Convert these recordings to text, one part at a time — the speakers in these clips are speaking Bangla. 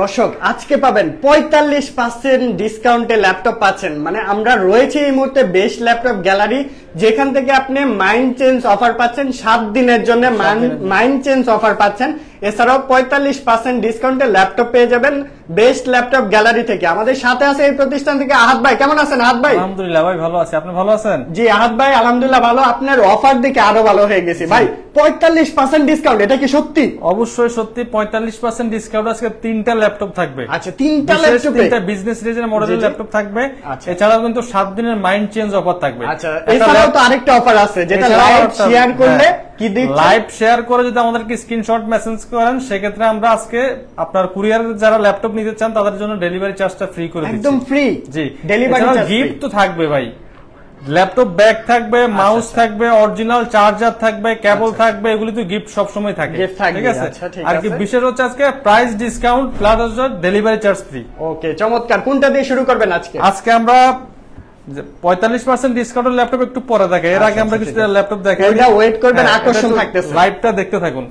দর্শক আজকে পাবেন পঁয়তাল্লিশ পার্সেন্ট ডিসকাউন্টে ল্যাপটপ পাচ্ছেন মানে আমরা রয়েছে এই মুহূর্তে বেস্ট ল্যাপটপ গ্যালারি যেখান থেকে আপনি মাইন্ড চেঞ্জ অফার পাচ্ছেন সাত দিনের জন্য মাইন্ড চেঞ্জ অফার পাচ্ছেন এছাড়াও পঁয়তাল্লিশ পার্সেন্ট ডিসকাউন্টে ল্যাপটপ পেয়ে যাবেন বেস্ট ল্যাপটপ গ্যালারি থেকে আমাদের সাথে আছে এই প্রতিষ্ঠান থেকে আহাত ভাই কেমন আছেন আহাত ভাই আলহামদুলিল্লাহ ভাই ভালো আছে আপনি ভালো আছেন জি আহাত ভাই আলহামদুলিল্লাহ ভালো আপনার অফার দেখে আরো ভালো হয়ে গেছে ভাই পঁয়তাল্লিশ পার্সেন্ট ডিসকাউন্ট এটা কি সত্যি অবশ্যই সত্যি পঁয়তাল্লিশ পার্সেন্ট ডিসকাউন্ট আজকে তিনটা ল্যাপটপ থাকবে আচ্ছা তিনটা ল্যাপটপ তিনটা বিজনেস রিজনের মডেলের ল্যাপটপ থাকবে আচ্ছা। এছাড়াও কিন্তু সাত দিনের মাইন্ড চেঞ্জ অফার থাকবে আচ্ছা এছাড়াও তো আরেকটা অফার আছে যেটা লাইভ শেয়ার করলে হ্যাঁ। কি লাইভ শেয়ার করে যদি আমাদেরকে স্ক্রিনশট মেসেজ করেন সেক্ষেত্রে আমরা আজকে আপনার কুরিয়ার যারা ল্যাপটপ নিতে চান তাদের জন্য ডেলিভারি চার্জটা ফ্রি করে একদম ফ্রি জি ডেলিভারি গিফট তো থাকবে ভাই ল্যাপটপ ব্যাগ থাকবে মাউস আচ্ছা, আচ্ছা। থাকবে অরিজিনাল চার্জার থাকবে কেবল আচ্ছা। থাকবে এগুলি তো গিফট সবসময় থাকে ঠিক আছে আর কি বিশেষ হচ্ছে আজকে price discount plus delivery charge free okay চমৎকার কোনটা দিয়ে শুরু করবেন আজকে আজকে আমরা পঁয়তাল্লিশ পার্সেন্ট ডিসকাউন্ট ল্যাপটপ একটু পরে দেখে এর আগে আমরা কিছু ল্যাপটপ দেখে ওয়েট করবেন হ্যাঁ, আকর্ষণ থাকতেছে লাইভটা দেখতে থাকুন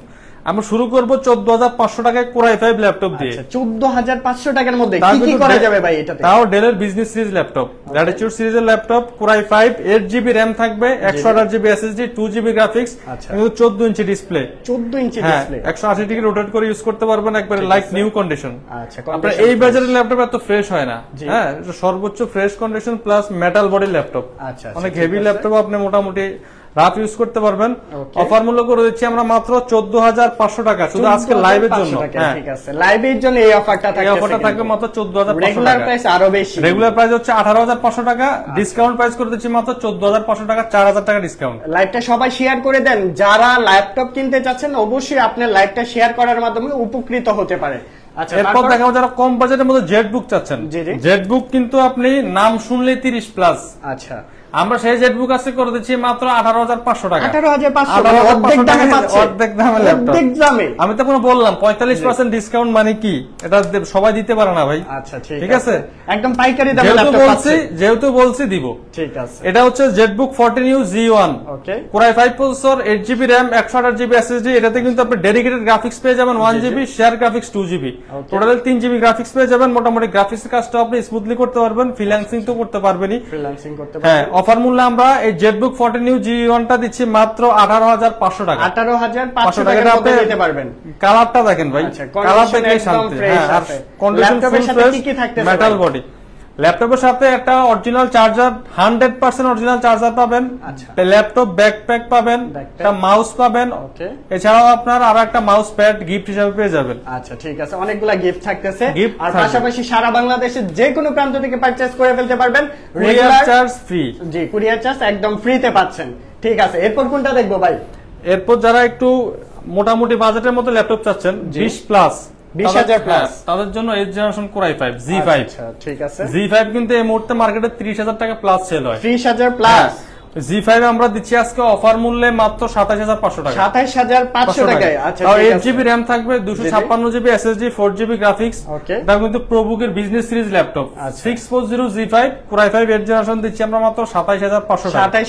আমরা শুরু করব চোদ্দ হাজার পাঁচশো টাকায় কোরাই ফাইভ ল্যাপটপ দিয়ে আচ্ছা, চোদ্দ হাজার পাঁচশো টাকার মধ্যে কি কি করা যাবে ভাই এটা তাও ডেলের বিজনেস সিরিজ ল্যাপটপ গ্র্যাটিচিউড সিরিজের laptop core i five eight GB RAM থাকবে একশো আঠাশ GB SSD two GB graphics কিন্তু চোদ্দ ইঞ্চি ডিসপ্লে চোদ্দ ইঞ্চি ডিসপ্লে হ্যাঁ, একশো আশি ডিগ্রি রোটেট করে ইউজ করতে পারবেন একবারে লাইক নিউ কন্ডিশন আপনার এই বাজারের ল্যাপটপ এত ফ্রেশ হয় না হ্যাঁ সর্বোচ্চ fresh condition plus metal body laptop আচ্ছা অনেক হেভি ল্যাপটপ আপনি মোটামুটি রাত ইউজ করতে পারবেন অফার মূল্য করে দিচ্ছি আমরা মাত্র পাঁচশো টাকা শুধু আজকে লাইভের জন্য লাইভের হ্যাঁ। জন্য এই অফারটা থাকবে মাত্র প্রাইস আরো বেশি রেগুলার প্রাইস হচ্ছে টাকা ডিসকাউন্ট আচ্ছা। প্রাইস করে দিচ্ছি মাত্র টাকা টাকা ডিসকাউন্ট লাইভটা সবাই শেয়ার করে দেন যারা ল্যাপটপ কিনতে যাচ্ছেন অবশ্যই আপনি লাইভটা শেয়ার করার মাধ্যমে উপকৃত হতে পারে আচ্ছা, এরপর দেখাবো যারা কম বাজেটের মধ্যে জেট বুক চাচ্ছেন জেট বুক কিন্তু আপনি নাম শুনলে তিরিশ প্লাস আচ্ছা আমরা সেই জেটবুক আছে করে দিচ্ছি মাত্র আঠারো হাজার পাঁচশো টাকা অর্ধেক হ্যাঁ, আমি তো কোনো বললাম পঁয়তাল্লিশ পার্সেন্ট ডিসকাউন্ট মানে কি এটা সবাই দিতে পারে না ভাই আচ্ছা ঠিক আছে একদম পাইকারি যেহেতু বলছি যেহেতু বলছি দিব ঠিক আছে এটা হচ্ছে ZBook forty new G one Core i five processor eight GB RAM একশো আঠাশ জিবি এসএসডি এটাতে কিন্তু আপনি ডেডিকেটেড গ্রাফিক্স পেয়ে যাবেন one GB share graphics two GB total তিন জিবি গ্রাফিক্স পেয়ে যাবেন মোটামুটি গ্রাফিক্স কাজটা আপনি স্মুথলি করতে পারবেন ফ্রিল্যান্সিং তো করতে পারবেনি ফ্রিল্যান্সিং করতে হ্যাঁ অফার মূল্যে আমরা এই জেটবুক ফোর্টি নিউ জি ওয়ানটা দিচ্ছি মাত্র আঠারো হাজার পাঁচশো টাকা আঠারো হাজার পাঁচশো টাকা আপনি পারবেন কালারটা দেখেন ভাই কালার আচ্ছা, দেখে শান্তি হ্যাঁ কন্ডিশন মেটাল বডি ল্যাপটপের সাথে একটা original charger hundred percent original charger পাবেন আচ্ছা। ল্যাপটপ ব্যাকপ্যাক পাবেন একটা মাউস পাবেন এছাড়াও আপনার আরো একটা মাউস প্যাড গিফট হিসাবে পেয়ে যাবেন আচ্ছা ঠিক আছে অনেকগুলা গিফট থাকতেছে আর পাশাপাশি সারা বাংলাদেশে যে কোনো প্রান্ত থেকে পারচেজ করে ফেলতে পারবেন কুরিয়ার চার্জ ফ্রি জি কুরিয়ার চার্জ একদম ফ্রিতে পাচ্ছেন ঠিক আছে এরপর কোনটা দেখবো ভাই এরপর যারা একটু মোটামুটি বাজেটের মতো ল্যাপটপ চাচ্ছেন বিশ প্লাস হ্যাঁ, তাদের জন্য জেনারেশন আচ্ছা, জি ঠিক আছে কিন্তু এই মুহূর্তে মার্কেটে টাকা প্লাস সেল হয় প্লাস ফোর জিবি গ্রাফিক্স কিন্তু business series laptop six four zero G five five generation দিচ্ছি মাত্র হাজার পাঁচশো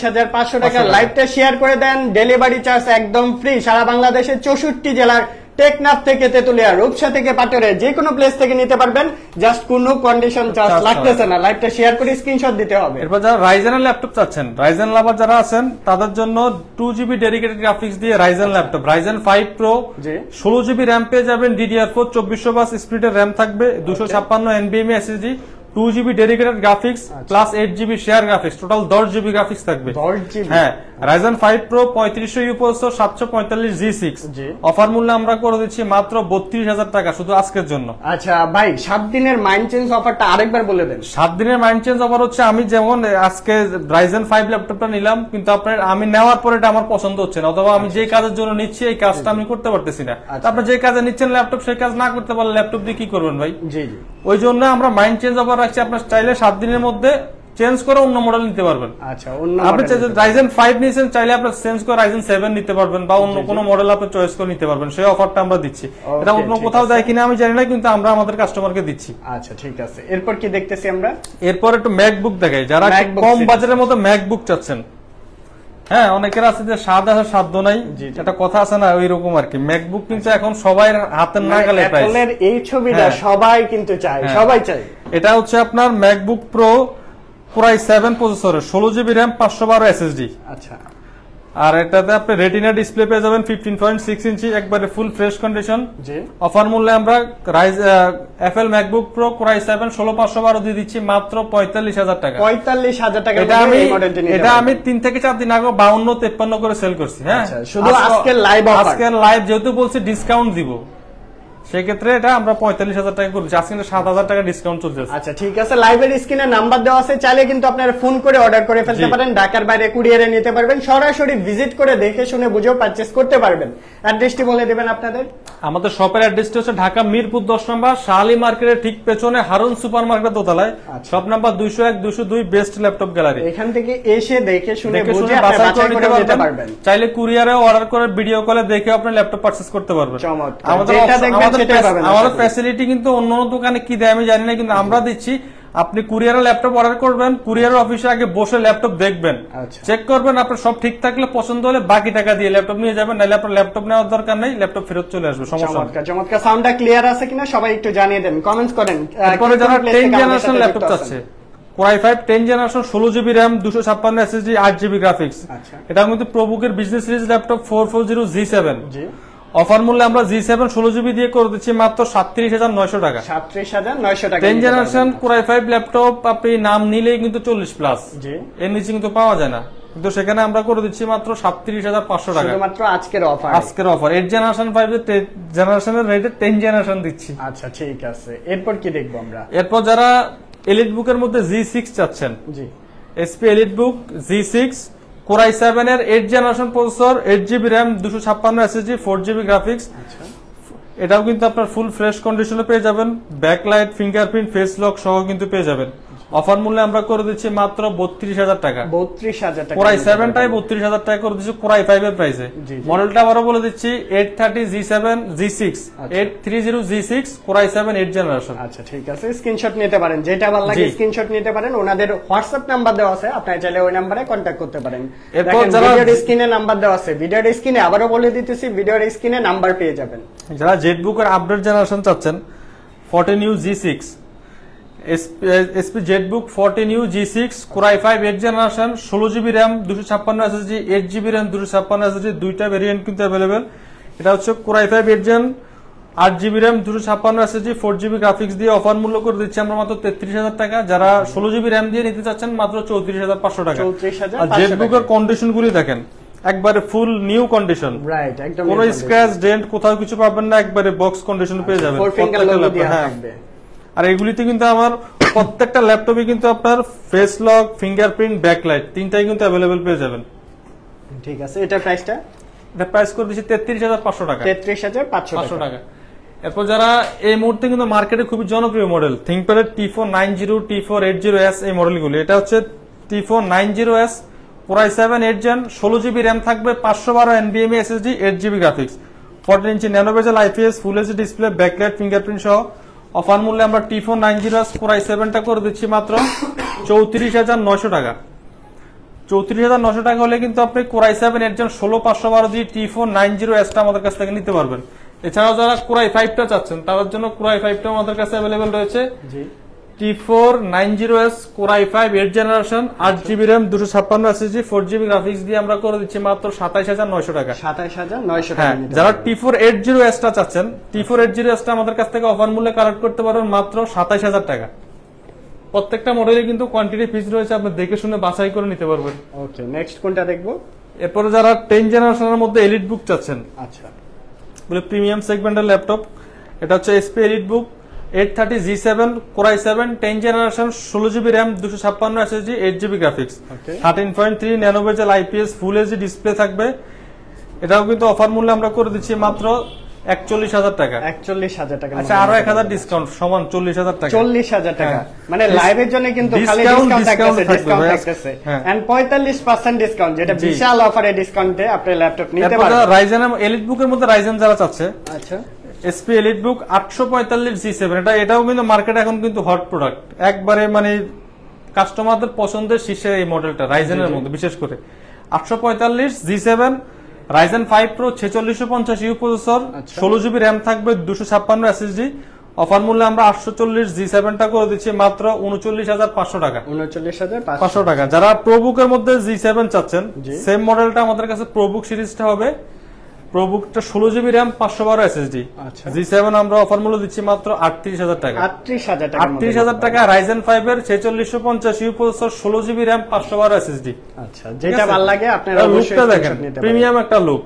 হাজার পাঁচশো টাকা শেয়ার আচ্ছা, আচ্ছা। করে দেন ডেলিভারি চার্জ একদম সারা বাংলাদেশের চৌষট্টি জেলার টেকনাফ থেকে তেতুলিয়া রূপসা থেকে পাটরে যে কোনো প্লেস থেকে নিতে পারবেন জাস্ট কোনো কন্ডিশন চার্জ লাগতেছে না লাইভটা শেয়ার করে স্ক্রিনশট দিতে হবে এরপর যারা রাইজেনের ল্যাপটপ চাচ্ছেন রাইজেন লাভার যারা আছেন তাদের জন্য টু জিবি ডেডিকেটেড গ্রাফিক্স দিয়ে Ryzen laptop Ryzen five pro ষোলো জিবি র্যাম পেয়ে যাবেন ডিডিআর ফোর চব্বিশশো বাস স্পিডের র্যাম থাকবে দুশো ছাপ্পান্ন এনবিএমই SSD two GB dedicated graphics plus eight GB share graphics total দশ জিবি গ্রাফিক্স থাকবে হ্যাঁ রাইজন ফাইভ প্রো পঁয়ত্রিশশো সাতশো পঁয়তাল্লিশ জি সিক্স অফার মূল্য আমরা করে দিচ্ছি মাত্র বত্রিশ হাজার টাকা শুধু আজকের জন্য আচ্ছা ভাই সাত দিনের মাইন্ড চেঞ্জ অফারটা আরেকবার বলে দেন সাত দিনের মাইন্ড চেঞ্জ অফার হচ্ছে আমি যেমন আজকে রাইজেন ফাইভ ল্যাপটপটা নিলাম কিন্তু আপনার আমি নেওয়ার পরে এটা আমার পছন্দ হচ্ছে না অথবা আমি আচ্ছা, যে আচ্ছা। কাজের জন্য নিচ্ছি এই কাজটা আমি করতে পারতেছি না আচ্ছা। আপনি যে কাজে নিচ্ছেন ল্যাপটপ সেই কাজ না করতে পারলে ল্যাপটপ দিয়ে কি করবেন ভাই জি জি ওই জন্য আমরা মাইন্ড চেঞ্জ অফার রাখছি আপনার চাইলে সাত দিনের মধ্যে চেঞ্জ করে অন্য মডেল নিতে পারবেন আচ্ছা রাইজেন 5 নিয়েছেন চাইলে আপনার চেঞ্জ করে রাইজেন 7 নিতে পারবেন বা অন্য কোনো মডেল আপনি চয়েস করে নিতে পারবেন সেই অফারটা আমরা দিচ্ছি এটা অন্য কোথাও যায় কিনা আমি জানি না কিন্তু আমরা আমাদের কাস্টমারকে দিচ্ছি আচ্ছা ঠিক আছে এরপর কি দেখতেছি আমরা এরপর একটু ম্যাকবুক দেখাই যারা কম বাজারের মধ্যে ম্যাকবুক চাচ্ছেন হ্যাঁ অনেকের আছে যে স্বাদ আছে সাধ্য নাই এটা কথা আছে না ওই রকম আর কি ম্যাকবুক কিন্তু এখন সবাই হাতের মানে নাগালে অ্যাপলের এই ছবিটা হ্যাঁ। সবাই কিন্তু চায় হ্যাঁ। সবাই চায় এটা হচ্ছে আপনার ম্যাকবুক প্রো পুরাই সেভেন প্রসেসরের ষোলো জিবি র্যাম পাঁচশো বারো এসএসডি আচ্ছা আর এটাতে আপনি রেটিনা ডিসপ্লে পেয়ে যাবেন ফিফটিন পয়েন্ট সিক্স ইঞ্চি একবারে ফুল ফ্রেশ কন্ডিশন অফার মূল্যে আমরা রাইজ এফএল ম্যাকবুক প্রো কোরাই সেভেন ষোলো পাঁচশো বারো দিয়ে দিচ্ছি মাত্র পঁয়তাল্লিশ হাজার টাকা পঁয়তাল্লিশ হাজার টাকা এটা আমি এটা আমি তিন থেকে চার দিন আগে বাউন্ন তেপ্পান্ন করে সেল করছি হ্যাঁ আচ্ছা, শুধু আজকে লাইভ আজকে লাইভ যেহেতু বলছি ডিসকাউন্ট দিব সেক্ষেত্রে এটা আমরা পঁয়তাল্লিশ হাজার টাকা করছি আজকে সাত হাজার টাকা ডিসকাউন্ট চলছে আচ্ছা ঠিক আছে লাইভের স্ক্রিনে নাম্বার দেওয়া আছে চাইলে কিন্তু আপনারা ফোন করে অর্ডার করে ফেলতে পারেন ঢাকার বাইরে কুরিয়ারে নিতে পারবেন সরাসরি ভিজিট করে দেখে শুনে বুঝেও পারচেস করতে পারবেন অ্যাড্রেসটি বলে দেবেন আপনাদের আমাদের শপের অ্যাড্রেসটি হচ্ছে ঢাকা মিরপুর দশ নম্বর শালি মার্কেটের ঠিক পেছনে হারুন সুপার মার্কেট দোতলায় শপ আচ্ছা। নাম্বার দুইশো এক দুশো দুই বেস্ট ল্যাপটপ গ্যালারি এখান থেকে এসে দেখে শুনে বুঝে নিতে পারবেন চাইলে কুরিয়ারে অর্ডার করে ভিডিও কলে দেখে আপনি ল্যাপটপ পারচেস করতে পারবেন আমাদের আমাদের ফ্যাসিলিটি কিন্তু অন্য দোকানে কি দেয় আমি জানি না কিন্তু আমরা দিচ্ছি আপনি কুরিয়ারের ল্যাপটপ অর্ডার করবেন কুরিয়ারের অফিসে আগে বসে ল্যাপটপ দেখবেন চেক আচ্ছা। করবেন আপনার সব ঠিক থাকলে পছন্দ হলে বাকি টাকা দিয়ে ল্যাপটপ নিয়ে যাবেন নাহলে আপনার ল্যাপটপ নেওয়ার দরকার নেই ল্যাপটপ ফেরত চলে আসবে সমস্যা চমৎকার সাউন্ডটা ক্লিয়ার আছে কিনা সবাই একটু জানিয়ে দেন কমেন্টস করেন এরপরে যারা 10 জেনারেশন ল্যাপটপ চাচ্ছে কোরাই ফাইভ টেন জেনারেশন ষোলো জিবি র্যাম দুশো ছাপ্পান্ন এসএসডি আট জিবি গ্রাফিক্স আচ্ছা। এটা কিন্তু প্রবুকের business series laptop four four zero G seven offer মূল্যে আমরা জি সেভেন ষোলো জিবি দিয়ে করে দিচ্ছি মাত্র সাতত্রিশ হাজার নয়শো টাকা সাতত্রিশ হাজার নয়শো টাকা ten generation Core i five laptop আপনি নাম নিলেই কিন্তু চল্লিশ প্লাস এর নিচে কিন্তু পাওয়া যায় না কিন্তু সেখানে আমরা করে দিচ্ছি মাত্র সাতত্রিশ হাজার পাঁচশো টাকা মাত্র আজকের অফার আজকের অফার এইট জেনারেশন ফাইভ জেনারেশনের রেটে টেন জেনারেশন দিচ্ছি আচ্ছা ঠিক আছে এরপর কি দেখবো আমরা এরপর যারা এলিট বুকের মধ্যে জি সিক্স চাচ্ছেন জি এসপি EliteBook G six Core i seven এর eight generation processor eight GB RAM দুশো ছাপ্পান্ন এসএসজি ফোর জিবি গ্রাফিক্স এটাও কিন্তু আপনার ফুল ফ্রেশ কন্ডিশনে পেয়ে যাবেন ব্যাকলাইট ফিঙ্গারপ্রিন্ট ফেস লক সহ কিন্তু পেয়ে যাবেন অফার মূল্যে আমরা করে দিচ্ছি মাত্র বত্রিশ হাজার টাকা বত্রিশ হাজার টাকা সেভেন টাই বত্রিশ হাজার টাকা করে দিচ্ছি কোরাই ফাইভ এর প্রাইসে মডেলটা আবারও বলে দিচ্ছি eight thirty G seven G six eight three zero G six Core i seven eight generation আচ্ছা ঠিক আছে স্ক্রিনশট নিতে পারেন যেটা ভালো লাগে স্ক্রিনশট নিতে পারেন ওনাদের হোয়াটসঅ্যাপ নাম্বার দেওয়া আছে আপনার চাইলে ওই নাম্বারে কন্ট্যাক্ট করতে পারেন এরপর স্ক্রিনে নাম্বার দেওয়া আছে ভিডিওর স্ক্রিনে আবারও বলে দিতেছি ভিডিওর স্ক্রিনে নাম্বার পেয়ে যাবেন যারা জেটবুক বুকের আপডেট জেনারেশন চাচ্ছেন ফোর্টিন ইউ জি সিক্স এসপি ZBook fourteen u G six Core i five eight generation ষোলো জিবি র্যাম দুশো ছাপ্পান্ন এসএসজি এইট জিবি র্যাম দুশো ছাপ্পান্ন এসএসজি দুইটা ভেরিয়েন্ট কিন্তু অ্যাভেলেবেল এটা হচ্ছে কোরাই ফাইভ এইট জেন আট জিবি র্যাম দুশো ছাপ্পান্ন এসএসজি ফোর জিবি গ্রাফিক্স দিয়ে অফার মূল্য করে দিচ্ছি আমরা মাত্র তেত্রিশ হাজার টাকা যারা ষোলো জিবি র্যাম দিয়ে নিতে চাচ্ছেন মাত্র চৌত্রিশ হাজার পাঁচশো টাকা আর জেটবুকের কন্ডিশন গুলি দেখেন একবারে ফুল নিউ কন্ডিশন রাইট কোনো স্ক্র্যাচ ডেন্ট কোথাও কিছু পাবেন না একবারে বক্স আচ্ছা, কন্ডিশন পেয়ে যাবেন হ্যাঁ আর এগুলিতে কিন্তু আমার প্রত্যেকটা ল্যাপটপে কিন্তু আপনার ফেস লক ফিঙ্গারপ্রিন্ট ব্যাকলাইট তিনটাই কিন্তু অ্যাভেলেবেল পেয়ে যাবেন ঠিক আছে এটা প্রাইসটা এটা প্রাইস করে দিচ্ছি তেত্রিশ হাজার পাঁচশো টাকা তেত্রিশ হাজার পাঁচশো টাকা এরপর যারা এই মুহূর্তে কিন্তু মার্কেটে খুবই জনপ্রিয় মডেল থিঙ্কপ্যাডের T four nine zero T four eight zero S এই মডেলগুলি এটা হচ্ছে T four nine zero S প্রায় সেভেন এইট জেন ষোলো জিবি র্যাম থাকবে পাঁচশো বারো এনবিএম SSD eight GB graphics fourteen inch nano bezel IPS full HD display backlight fingerprint সহ অফার মূল্যে আমরা T four nine zero four সেভেনটা করে দিচ্ছি মাত্র চৌত্রিশ হাজার নশো টাকা চৌত্রিশ হাজার নশো টাকা হলে কিন্তু আপনি কোরাই সেভেন এর জন্য ষোলো পাঁচশো বারো দিয়ে টি ফোর নাইন জিরো এসটা আমাদের কাছ থেকে নিতে পারবেন এছাড়াও যারা কোরাই ফাইভটা চাচ্ছেন তাদের জন্য কোরাই ফাইভটা আমাদের কাছে অ্যাভেলেবেল রয়েছে T four nine zero S five eight generation আট জিবি র্যাম দুশো ছাপ্পান্ন ফোর জিবি গ্রাফিক্স দিয়ে আমরা করে দিচ্ছি মাত্র হাজার নয়শো টাকা নয়শো হ্যাঁ, যারা টি ফোর এইট জিরো এসটা চাচ্ছেন টি ফোর এইট জিরো আমাদের কাছ থেকে করতে পারবেন মাত্র হাজার টাকা প্রত্যেকটা মডেলে কিন্তু কোয়ান্টিটি পিস রয়েছে আপনি দেখে শুনে বাছাই করে নিতে পারবেন দেখবো এরপরে যারা টেন জেনারেশনের মধ্যে এলিট বুক চাচ্ছেন আচ্ছা প্রিমিয়াম সেগমেন্টের ল্যাপটপ এটা হচ্ছে এসপি EliteBook eight thirty G seven Core i seven ten generation ষোলো জিবি র্যাম দুশো ছাপ্পান্ন SSD eight GB graphics thirteen point three nano bezel IPS full HD display থাকবে এটাও কিন্তু অফার মূল্য আমরা করে দিচ্ছি মাত্র একচল্লিশ হাজার টাকা একচল্লিশ হাজার টাকা আচ্ছা আরো এক হাজার ডিসকাউন্ট সমান চল্লিশ হাজার টাকা চল্লিশ হাজার টাকা হ্যাঁ। মানে লাইভের জন্য কিন্তু হ্যাঁ। পঁয়তাল্লিশ পার্সেন্ট ডিসকাউন্ট যেটা বিশাল অফারে ডিসকাউন্টে আপনি ল্যাপটপ নিতে পারেন রাইজেন এলিট বুকের মধ্যে রাইজেন যারা চাচ্ছে আচ্ছা এসপি এলিট বুক আটশো পঁয়তাল্লিশ জি সেভেন এটা এটাও কিন্তু মার্কেট এখন কিন্তু হট প্রোডাক্ট একবারে মানে কাস্টমারদের পছন্দের শীর্ষে এই মডেলটা রাইজেনের মধ্যে বিশেষ করে আটশো পঁয়তাল্লিশ G seven Ryzen five pro ছেচল্লিশশো পঞ্চাশ ইউ প্রসেসর আচ্ছা। ষোলো জিবি র্যাম থাকবে দুশো ছাপ্পান্ন এসএসডি অফার মূল্যে আমরা আটশো চল্লিশ জি সেভেনটা করে দিচ্ছি মাত্র উনচল্লিশ হাজার পাঁচশো টাকা উনচল্লিশ হাজার পাঁচশো টাকা যারা প্রবুকের মধ্যে জি সেভেন চাচ্ছেন সেম মডেলটা আমাদের কাছে প্রবুক সিরিজটা হবে প্রোবুকটা ষোলো জিবি র্যাম পাঁচশো বারো এস এসএসডি জি সেভেন আমরা অফার মূল্য দিচ্ছি মাত্র আটত্রিশ হাজার টাকা আটত্রিশ হাজার টাকা আটত্রিশ হাজার টাকা রাইজেন ফাইভ এর ছেচল্লিশশো পঞ্চাশ ইউ প্রসেসর ষোলো জিবি র্যাম পাঁচশো বারো এসএসডি আচ্ছা যেটা ভালো লাগে আপনারা লুকটা দেখেন প্রিমিয়াম একটা লুক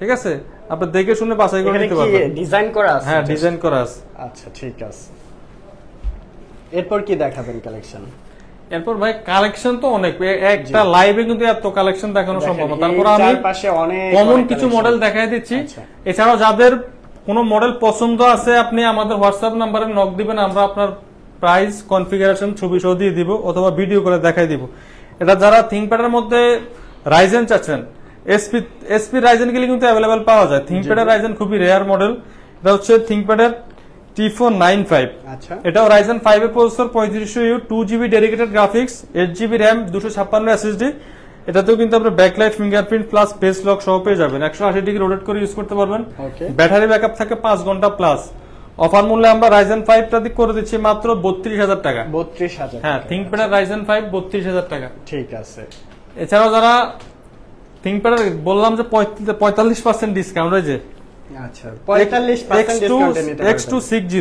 ঠিক আছে আপনি দেখে শুনে বাছাই করে নিতে পারবেন ডিজাইন করা আছে হ্যাঁ ডিজাইন করা আছে আচ্ছা ঠিক আছে এরপর কি দেখাবেন কালেকশন এরপর ভাই কালেকশন তো অনেক একটা লাইভে কিন্তু এত কালেকশন দেখানো সম্ভব তারপর আমি কমন কিছু মডেল দেখাই দিচ্ছি আচ্ছা। এছাড়াও যাদের কোনো মডেল পছন্দ আছে আপনি আমাদের হোয়াটসঅ্যাপ নাম্বারে নক দিবেন আমরা আপনার প্রাইস কনফিগারেশন ছবি সহ দিয়ে দিব অথবা ভিডিও করে দেখাই দিব এটা যারা প্যাডের মধ্যে রাইজেন চাচ্ছেন এসপি এসপি রাইজেন গেলে কিন্তু অ্যাভেলেবেল পাওয়া যায় প্যাডের রাইজেন খুবই রেয়ার মডেল এটা হচ্ছে প্যাডের T4 95 আচ্ছা এটাও Ryzen 5 এর processor 3500U 2GB dedicated graphics 8GB RAM 256 SSD এটাতেও কিন্তু আপনার backlight fingerprint plus face lock সহ পেয়ে যাবেন 180 ডিগ্রি রোটেট করে ইউজ করতে পারবেন ব্যাটারি ব্যাকআপ থাকে 5 ঘন্টা প্লাস অফার আমরা রাইজেন ফাইভ টা করে দিচ্ছি মাত্র বত্রিশ হাজার টাকা বত্রিশ হাজার হ্যাঁ থিঙ্কপ্যাডের ফাইভ বত্রিশ হাজার টাকা ঠিক আছে এছাড়াও যারা থিঙ্কপ্যাডের বললাম যে পঁয়তাল্লিশ পার্সেন্ট ডিসকাউন্ট রয়েছে আচ্ছা 45% ডিসকাউন্টে নিতে পারবেন X260 G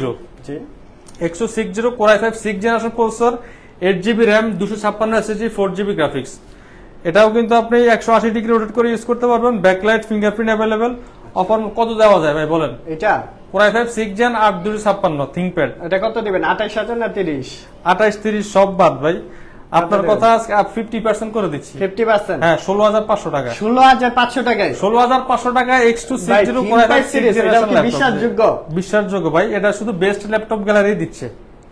X260 Core i5 6 generation processor 8 GB graphics এটাও কিন্তু আপনি 180 ডিগ্রি রোটেট করে ইউজ করতে পারবেন ব্যাকলাইট ফিঙ্গারপ্রিন্ট अवेलेबल অফার কত দেওয়া যায় ভাই বলেন এটা Core i5 6 জেন 8256 থিংকপ্যাড এটা কত দিবেন 28000 না 30 28 30 সব বাদ ভাই আপনার কথা আজকে ফিফটি পার্সেন্ট করে দিচ্ছি ফিফটি পার্সেন্ট হ্যাঁ ষোলো হাজার পাঁচশো টাকা ষোলো হাজার পাঁচশো টাকায় ষোলো হাজার পাঁচশো টাকা এক্স টু সিক্স জিরো বিশ্বাসযোগ্য বিশ্বাসযোগ্য ভাই এটা শুধু বেস্ট ল্যাপটপ গ্যালারি দিচ্ছে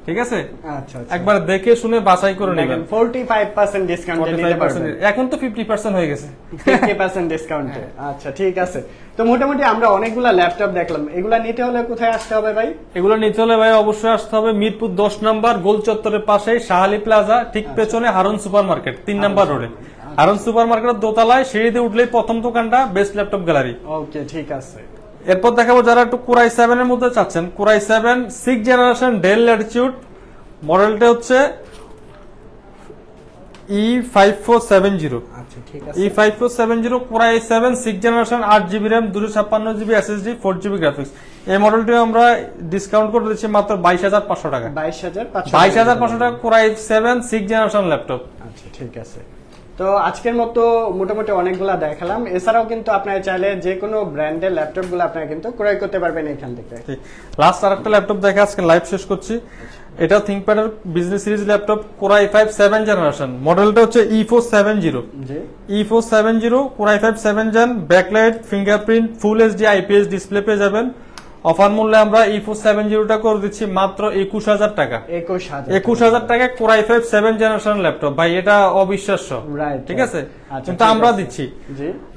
ঠিক আছে আচ্ছা, আচ্ছা। একবার দেখে শুনে বাছাই করে নেবেন 45% ডিসকাউন্টে নিতে পারবেন এখন তো 50% হয়ে গেছে 50% ডিসকাউন্টে হ্যাঁ। আচ্ছা ঠিক আছে তো মোটামুটি আমরা অনেকগুলো ল্যাপটপ দেখলাম এগুলা নিতে হলে কোথায় আসতে হবে ভাই এগুলো নিতে হলে ভাই অবশ্যই আসতে হবে মিরপুর 10 নাম্বার গোল চত্বরের পাশে শাহালি প্লাজা ঠিক আচ্ছা। পেছনে হারুন সুপারমার্কেট 3 নাম্বার রোডে হারুন সুপারমার্কেটের দোতলায় সিঁড়িতে উঠলেই প্রথম দোকানটা বেস্ট ল্যাপটপ গ্যালারি ওকে ঠিক আছে এরপর দেখাবো যারা একটু কুরাই এর মধ্যে চাচ্ছেন Core i seven six generation Dell Latitude মডেলটা হচ্ছে E five four seven zero seven six generation আট জিবি র্যাম দুশো ছাপ্পান্ন ফোর জিবি গ্রাফিক্স এই মডেলটি আমরা ডিসকাউন্ট করে দিচ্ছি মাত্র বাইশ হাজার পাঁচশো টাকা বাইশ হাজার পাঁচশো টাকা সেভেন সিক্স জেনারেশন ল্যাপটপ আচ্ছা ঠিক আছে তো আজকের মতো মোটামুটি অনেকগুলা দেখালাম এছাড়াও কিন্তু আপনারা চাইলে যে কোনো ব্র্যান্ডের ল্যাপটপগুলো আপনারা কিন্তু ক্রয় করতে পারবেন এখান থেকে লাস্ট আর একটা ল্যাপটপ দেখে আজকে লাইভ শেষ করছি এটা এর business series laptop core i five seven generation মডেলটা হচ্ছে E four seven zero E four seven zero Core i five seven gen backlight fingerprint full HD IPS display পেয়ে যাবেন অফার মূল্যে আমরা ইফো সেভেন জিরোটা করে দিচ্ছি মাত্র একুশ হাজার টাকা একুশ হাজার একুশ হাজার টাকা Core i five seven generation laptop ভাই এটা অবিশ্বাস্য ঠিক আছে আচ্ছা, কিন্তু আমরা দিচ্ছি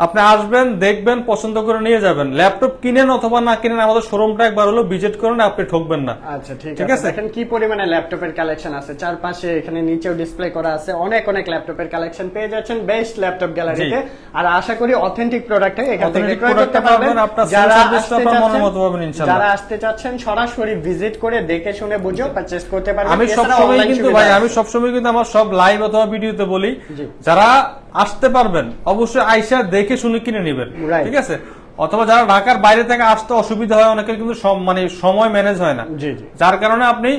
আপনি আসবেন দেখবেন পছন্দ করে নিয়ে যাবেন ল্যাপটপ কিনেন অথবা না কিনেন আমাদের শোরুমটা একবার হলো ভিজিট করেন আপনি ঠকবেন না আচ্ছা ঠিক আছে এখন কি পরিমানে ল্যাপটপের কালেকশন আছে চারপাশে এখানে নিচেও ডিসপ্লে করা আছে অনেক অনেক ল্যাপটপের কালেকশন পেয়ে যাচ্ছেন বেস্ট ল্যাপটপ গ্যালারিতে আর আশা করি অথেন্টিক প্রোডাক্ট এখান থেকে ক্রয় করতে পারবেন যারা যারা আসতে চাচ্ছেন সরাসরি ভিজিট করে দেখে শুনে বুঝে পারচেজ করতে পারবেন আমি সবসময় কিন্তু ভাই আমি সবসময় কিন্তু আমার সব লাইভ অথবা ভিডিওতে বলি যারা আসতে পারবেন অবশ্যই আইসা দেখে শুনে কিনে নেবেন ঠিক আছে অথবা যারা ঢাকার বাইরে থেকে আসতে অসুবিধা হয় অনেকের কিন্তু মানে সময় ম্যানেজ হয় না যার কারণে আপনি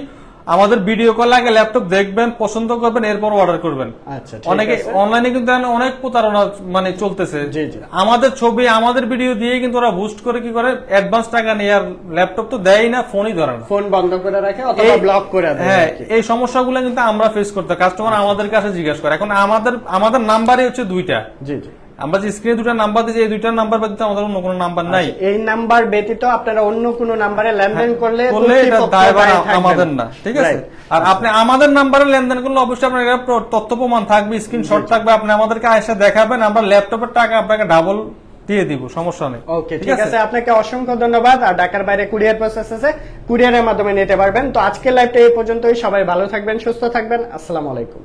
আমাদের ভিডিও কল আগে ল্যাপটপ দেখবেন পছন্দ করবেন এরপর অর্ডার করবেন আচ্ছা, অনেকে অনলাইনে কিন্তু অনেক প্রতারণা মানে চলতেছে আমাদের ছবি আমাদের ভিডিও দিয়ে কিন্তু ওরা বুস্ট করে কি করে অ্যাডভান্স টাকা নিয়ে আর ল্যাপটপ তো দেয় না ফোনই ধরে না ফোন বন্ধ করে রাখে অথবা ব্লক করে হ্যাঁ এই সমস্যাগুলো কিন্তু আমরা ফেস করতে কাস্টমার আমাদের কাছে জিজ্ঞাসা করে এখন আমাদের আমাদের নাম্বারই হচ্ছে দুইটা জি জি আমরা যে স্ক্রিনে দুটো নাম্বার দিয়ে এই দুইটা নাম্বার ব্যতীত আমাদের অন্য কোনো নাম্বার নাই আচ্ছা, এই নাম্বার ব্যতীত আপনারা অন্য কোনো নাম্বারে লেনদেন হ্যাঁ, করলে করলে এটা দায়ভার আমাদের না ঠিক আছে আর আপনি আমাদের নাম্বারে লেনদেন করলে অবশ্যই আপনার তথ্য প্রমাণ থাকবে স্ক্রিনশট থাকবে আপনি আমাদেরকে এসে দেখাবেন আমরা ল্যাপটপের টাকা আপনাকে ডাবল দিয়ে দিব সমস্যা নেই ওকে ঠিক আছে আপনাকে অসংখ্য ধন্যবাদ আর ঢাকার বাইরে কুরিয়ার প্রসেস আছে কুরিয়ারের মাধ্যমে নিতে পারবেন তো আজকের লাইভটা এই পর্যন্তই সবাই ভালো থাকবেন সুস্থ থাকবেন আসসালামু আলাইকুম